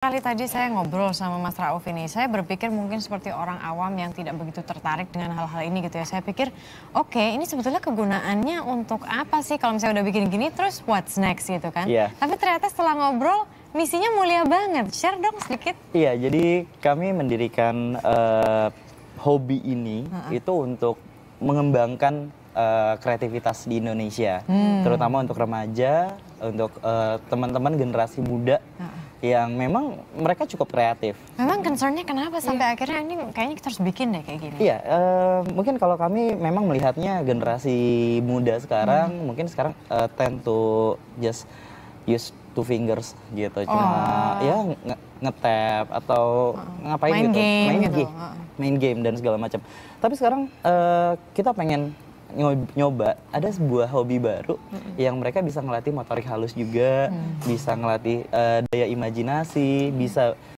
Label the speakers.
Speaker 1: Kali tadi saya ngobrol sama Mas Rauf ini, saya berpikir mungkin seperti orang awam yang tidak begitu tertarik dengan hal-hal ini gitu ya. Saya pikir, oke okay, ini sebetulnya kegunaannya untuk apa sih kalau misalnya udah bikin gini terus what's next gitu kan. Yeah. Tapi ternyata setelah ngobrol misinya mulia banget. Share dong sedikit.
Speaker 2: Iya, yeah, jadi kami mendirikan uh, hobi ini uh huh itu untuk mengembangkan uh, kreativitas di Indonesia. Hmm. Terutama untuk remaja, untuk eh, teman-teman generasi muda. Uh yang memang mereka cukup kreatif.
Speaker 3: Memang concernnya kenapa sampai yeah. akhirnya ini kayaknya kita harus bikin deh kayak gini.
Speaker 2: Iya, uh, mungkin kalau kami memang melihatnya generasi muda sekarang hmm. mungkin sekarang uh, tend to just use two fingers gitu cuma oh. ya nge ngetap atau oh. ngapain main gitu game main gitu. game main game dan segala macam tapi sekarang uh, kita pengen nyoba ada sebuah hobi baru mm-hmm. yang mereka bisa ngelatih motorik halus juga, mm. bisa ngelatih uh, daya imajinasi, mm. bisa